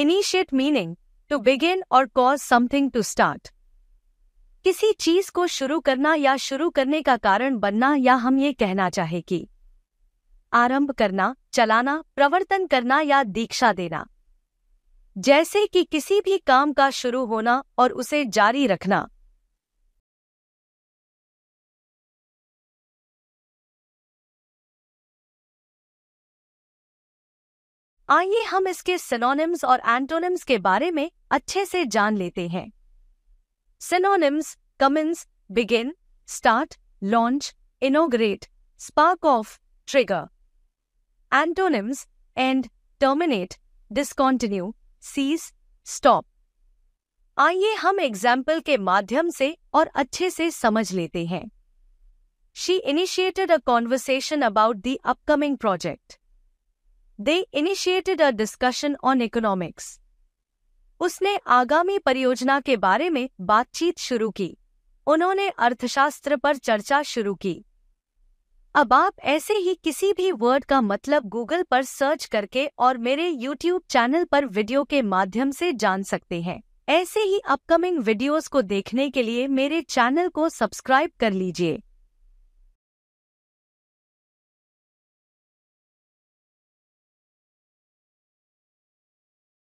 initiate meaning to begin और cause something to start किसी चीज को शुरू करना या शुरू करने का कारण बनना या हम ये कहना चाहे कि आरंभ करना चलाना प्रवर्तन करना या दीक्षा देना जैसे कि किसी भी काम का शुरू होना और उसे जारी रखना आइए हम इसके सिनोनिम्स और एंटोनिम्स के बारे में अच्छे से जान लेते हैं synonyms commence begin start launch inaugurate spark off trigger antonyms end terminate discontinue cease stop आइए हम एग्जाम्पल के माध्यम से और अच्छे से समझ लेते हैं she initiated a conversation about the upcoming project they initiated a discussion on economics उसने आगामी परियोजना के बारे में बातचीत शुरू की उन्होंने अर्थशास्त्र पर चर्चा शुरू की अब आप ऐसे ही किसी भी वर्ड का मतलब गूगल पर सर्च करके और मेरे यूट्यूब चैनल पर वीडियो के माध्यम से जान सकते हैं ऐसे ही अपकमिंग वीडियोस को देखने के लिए मेरे चैनल को सब्सक्राइब कर लीजिए